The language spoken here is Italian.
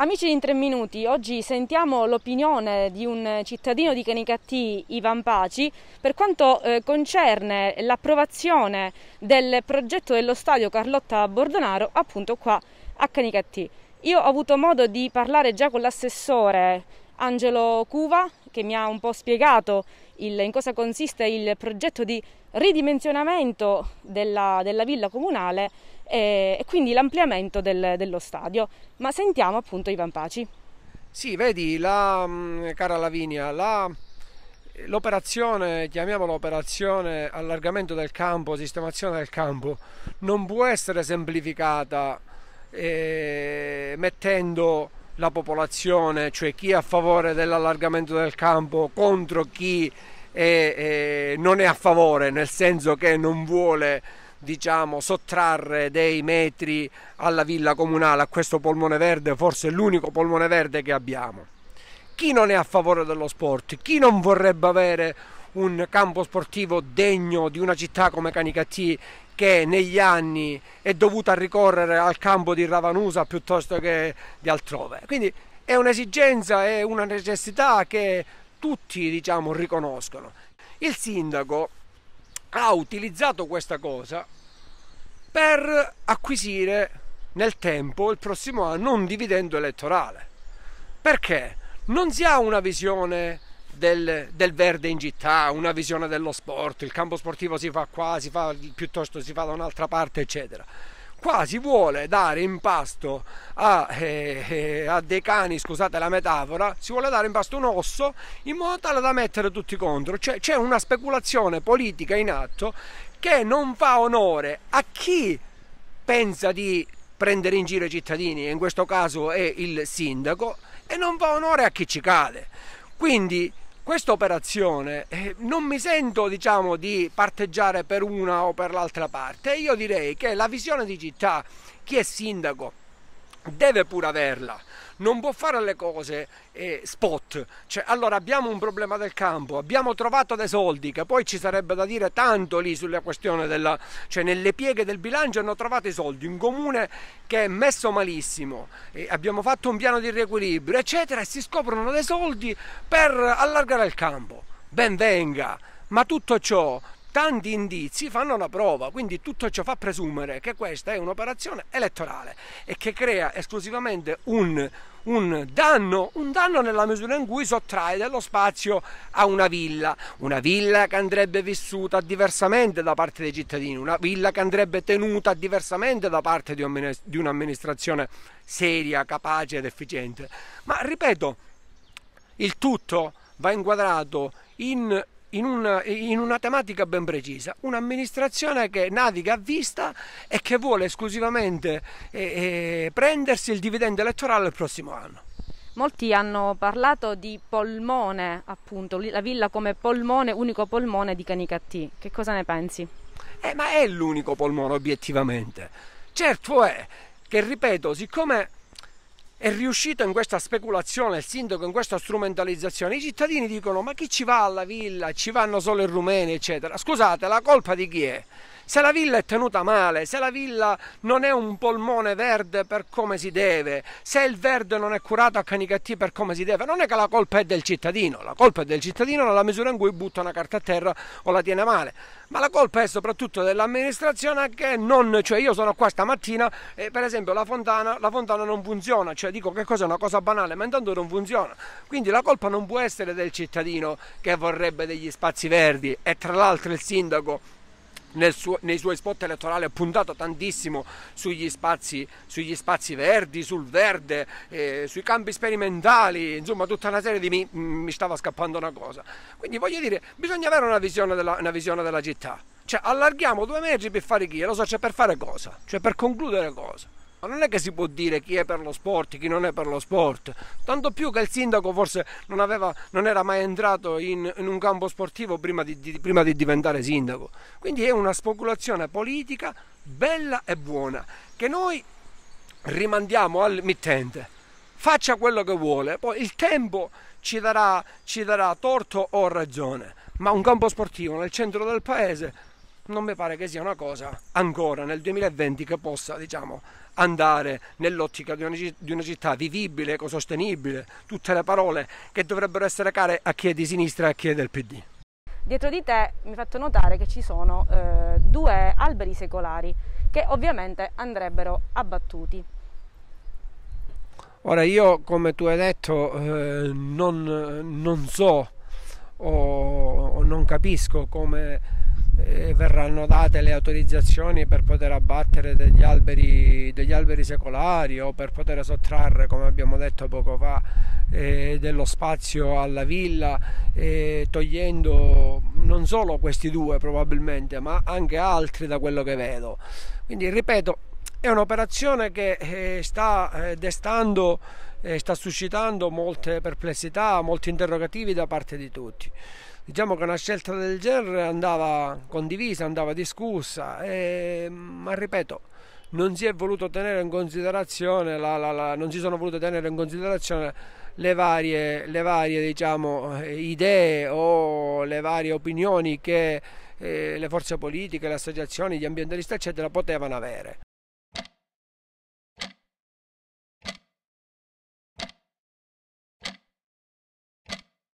Amici di In 3 Minuti, oggi sentiamo l'opinione di un cittadino di Canicattì, Ivan Paci, per quanto eh, concerne l'approvazione del progetto dello stadio Carlotta Bordonaro, appunto qua a Canicattì. Io ho avuto modo di parlare già con l'assessore Angelo Cuva, che mi ha un po' spiegato il, in cosa consiste il progetto di ridimensionamento della, della villa comunale e, eh, e quindi l'ampliamento del, dello stadio. Ma sentiamo appunto Ivan Paci. Sì, vedi, la, mm, cara Lavinia, la, l'operazione, chiamiamola operazione allargamento del campo, sistemazione del campo, non può essere semplificata eh, mettendo la popolazione, cioè chi è a favore dell'allargamento del campo contro chi è, eh, non è a favore, nel senso che non vuole diciamo, sottrarre dei metri alla villa comunale, a questo polmone verde, forse l'unico polmone verde che abbiamo. Chi non è a favore dello sport? Chi non vorrebbe avere un campo sportivo degno di una città come Canicattì che negli anni è dovuta ricorrere al campo di Ravanusa piuttosto che di altrove. Quindi è un'esigenza, è una necessità che tutti diciamo, riconoscono. Il sindaco ha utilizzato questa cosa per acquisire nel tempo il prossimo anno un dividendo elettorale. Perché non si ha una visione del, del, verde in città, una visione dello sport, il campo sportivo si fa qua, si fa, piuttosto si fa da un'altra parte, eccetera. Qua si vuole dare in pasto a, eh, eh, a dei cani, scusate la metafora, si vuole dare in pasto un osso in modo tale da mettere tutti contro. Cioè, c'è una speculazione politica in atto che non fa onore a chi pensa di prendere in giro i cittadini, e in questo caso è il sindaco, e non fa onore a chi ci cade. Quindi questa operazione eh, non mi sento diciamo, di parteggiare per una o per l'altra parte, io direi che la visione di città, chi è sindaco, deve pure averla non può fare le cose eh, spot. Cioè, allora abbiamo un problema del campo, abbiamo trovato dei soldi, che poi ci sarebbe da dire tanto lì sulla questione della... cioè nelle pieghe del bilancio hanno trovato i soldi, un comune che è messo malissimo, abbiamo fatto un piano di riequilibrio, eccetera, e si scoprono dei soldi per allargare il campo. Ben venga, ma tutto ciò tanti indizi fanno la prova, quindi tutto ciò fa presumere che questa è un'operazione elettorale e che crea esclusivamente un, un, danno, un danno nella misura in cui sottrae dello spazio a una villa, una villa che andrebbe vissuta diversamente da parte dei cittadini, una villa che andrebbe tenuta diversamente da parte di un'amministrazione seria, capace ed efficiente. Ma ripeto, il tutto va inquadrato in in una, in una, tematica ben precisa, un'amministrazione che naviga a vista e che vuole esclusivamente eh, eh, prendersi il dividendo elettorale il prossimo anno. Molti hanno parlato di polmone, appunto, la villa come polmone, unico polmone di Canicattì. Che cosa ne pensi? Eh, ma è l'unico polmone obiettivamente. Certo è che, ripeto, siccome è riuscito in questa speculazione, il sindaco in questa strumentalizzazione. I cittadini dicono ma chi ci va alla villa, ci vanno solo i rumeni, eccetera. Scusate, la colpa di chi è? Se la villa è tenuta male, se la villa non è un polmone verde per come si deve, se il verde non è curato a canicattì per come si deve, non è che la colpa è del cittadino, la colpa è del cittadino nella misura in cui butta una carta a terra o la tiene male, ma la colpa è soprattutto dell'amministrazione che non, cioè io sono qua stamattina e per esempio la fontana, la fontana non funziona, cioè dico che cosa è una cosa banale, ma intanto non funziona, quindi la colpa non può essere del cittadino che vorrebbe degli spazi verdi e tra l'altro il sindaco suo, nei suoi spot elettorali ha puntato tantissimo sugli spazi, sugli spazi verdi, sul verde, eh, sui campi sperimentali, insomma tutta una serie di mi, mm, mi, stava scappando una cosa. Quindi voglio dire, bisogna avere una visione della, una visione della città. Cioè allarghiamo due metri per fare chi? Lo so, cioè per fare cosa? Cioè per concludere cosa? Ma non è che si può dire chi è per lo sport, chi non è per lo sport, tanto più che il sindaco forse non, aveva, non era mai entrato in, in, un campo sportivo prima di, di, prima di diventare sindaco. Quindi è una speculazione politica bella e buona che noi rimandiamo al mittente. Faccia quello che vuole, poi il tempo ci darà, ci darà torto o ragione, ma un campo sportivo nel centro del paese non mi pare che sia una cosa ancora nel 2020 che possa diciamo, andare nell'ottica di una, di una città vivibile, ecosostenibile, tutte le parole che dovrebbero essere care a chi è di sinistra e a chi è del PD. Dietro di te mi hai fatto notare che ci sono eh, due alberi secolari che ovviamente andrebbero abbattuti. Ora io, come tu hai detto, eh, non, non, so o, o non capisco come verranno date le autorizzazioni per poter abbattere degli alberi, degli alberi, secolari o per poter sottrarre, come abbiamo detto poco fa, eh, dello spazio alla villa, eh, togliendo non solo questi due probabilmente, ma anche altri da quello che vedo. Quindi ripeto, è un'operazione che eh, sta eh, destando, eh, sta suscitando molte perplessità, molti interrogativi da parte di tutti diciamo che una scelta del genere andava condivisa, andava discussa, e, ma ripeto, non si, la, la, la, non si sono volute tenere in considerazione le varie, le varie diciamo, idee o le varie opinioni che eh, le forze politiche, le associazioni, gli ambientalisti eccetera potevano avere.